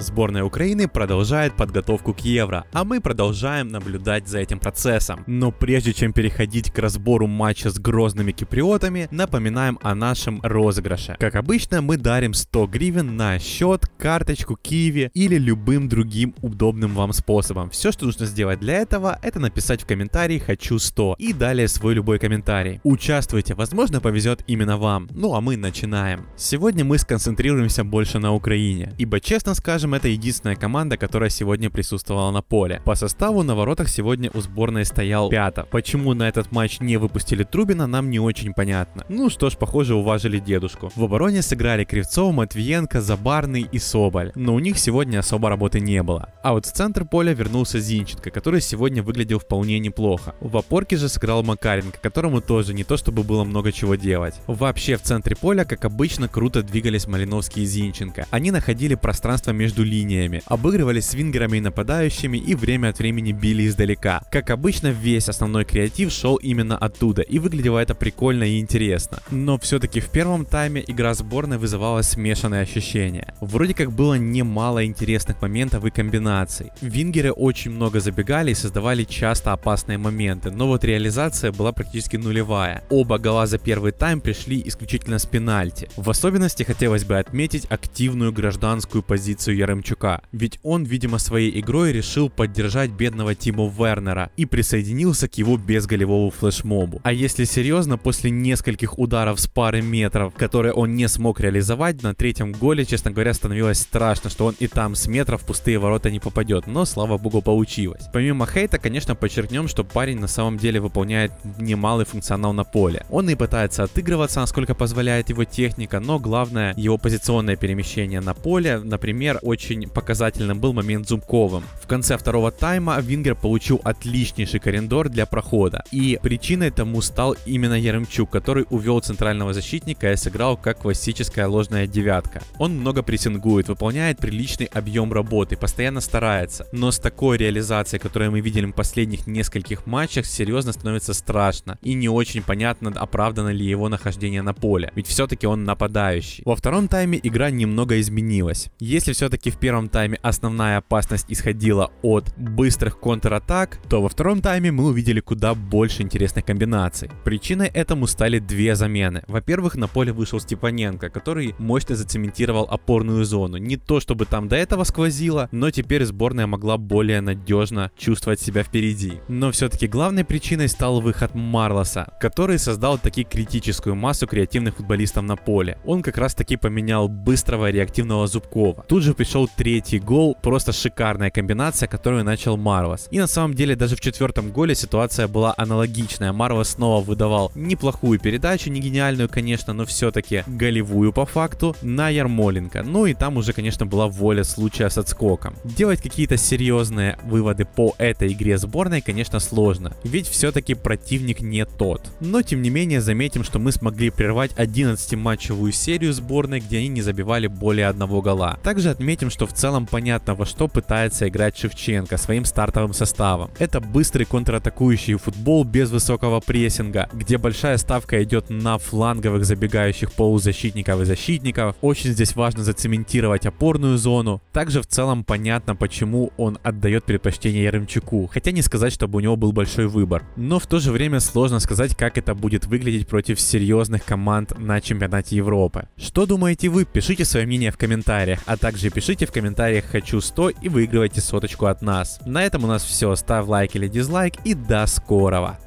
Сборная Украины продолжает подготовку к Евро, а мы продолжаем наблюдать за этим процессом. Но прежде чем переходить к разбору матча с грозными киприотами, напоминаем о нашем розыгрыше. Как обычно, мы дарим 100 гривен на счет, карточку Киви или любым другим удобным вам способом. Все, что нужно сделать для этого, это написать в комментарии «Хочу 100» и далее свой любой комментарий. Участвуйте, возможно повезет именно вам. Ну а мы начинаем. Сегодня мы сконцентрируемся больше на Украине, ибо честно скажем, скажем, это единственная команда, которая сегодня присутствовала на поле. По составу на воротах сегодня у сборной стоял Пята. Почему на этот матч не выпустили Трубина, нам не очень понятно. Ну что ж, похоже, уважили дедушку. В обороне сыграли Кривцов, Матвиенко, Забарный и Соболь, но у них сегодня особо работы не было. А вот в центр поля вернулся Зинченко, который сегодня выглядел вполне неплохо. В опорке же сыграл Макаренко, которому тоже не то чтобы было много чего делать. Вообще в центре поля, как обычно, круто двигались Малиновский и Зинченко. Они находили пространство между между линиями, обыгрывали свингерами и нападающими и время от времени били издалека. Как обычно, весь основной креатив шел именно оттуда, и выглядело это прикольно и интересно. Но все-таки в первом тайме игра сборной вызывала смешанные ощущения. Вроде как было немало интересных моментов и комбинаций. Вингеры очень много забегали и создавали часто опасные моменты, но вот реализация была практически нулевая. Оба гола за первый тайм пришли исключительно с пенальти. В особенности хотелось бы отметить активную гражданскую позицию Яремчука. Ведь он, видимо, своей игрой решил поддержать бедного Тимо Вернера и присоединился к его безголевому флешмобу. А если серьезно, после нескольких ударов с пары метров, которые он не смог реализовать, на третьем голе, честно говоря, становилось страшно, что он и там с метров в пустые ворота не попадет, но, слава богу, получилось. Помимо хейта, конечно, подчеркнем, что парень на самом деле выполняет немалый функционал на поле. Он и пытается отыгрываться, насколько позволяет его техника, но главное его позиционное перемещение на поле. Например, очень показательным был момент зумковым. В конце второго тайма Вингер получил отличнейший коридор для прохода. И причиной тому стал именно Яремчук, который увел центрального защитника и сыграл как классическая ложная девятка. Он много прессингует, выполняет приличный объем работы, постоянно старается. Но с такой реализацией, которую мы видели в последних нескольких матчах, серьезно становится страшно. И не очень понятно, оправдано ли его нахождение на поле. Ведь все-таки он нападающий. Во втором тайме игра немного изменилась. Если все-таки все-таки в первом тайме основная опасность исходила от быстрых контратак, то во втором тайме мы увидели куда больше интересных комбинаций. Причиной этому стали две замены. Во-первых, на поле вышел Степаненко, который мощно зацементировал опорную зону. Не то, чтобы там до этого сквозило, но теперь сборная могла более надежно чувствовать себя впереди. Но все-таки главной причиной стал выход Марлоса, который создал таки критическую массу креативных футболистов на поле. Он как раз таки поменял быстрого реактивного Зубкова. Тут же пришел пришел третий гол. Просто шикарная комбинация, которую начал Марвас. И на самом деле даже в четвертом голе ситуация была аналогичная. Марвас снова выдавал неплохую передачу, не гениальную, конечно, но все-таки голевую по факту на Ярмоленко. Ну и там уже, конечно, была воля случая с отскоком. Делать какие-то серьезные выводы по этой игре сборной, конечно, сложно. Ведь все-таки противник не тот. Но, тем не менее, заметим, что мы смогли прервать 11-матчевую серию сборной, где они не забивали более одного гола. Также отметим отметим, что в целом понятно, во что пытается играть Шевченко своим стартовым составом. Это быстрый контратакующий футбол без высокого прессинга, где большая ставка идет на фланговых забегающих полузащитников и защитников. Очень здесь важно зацементировать опорную зону. Также в целом понятно, почему он отдает предпочтение Ярымчуку, хотя не сказать, чтобы у него был большой выбор. Но в то же время сложно сказать, как это будет выглядеть против серьезных команд на чемпионате Европы. Что думаете вы? Пишите свое мнение в комментариях, а также пишите Пишите в комментариях «Хочу 100» и выигрывайте соточку от нас. На этом у нас все. Ставь лайк или дизлайк и до скорого!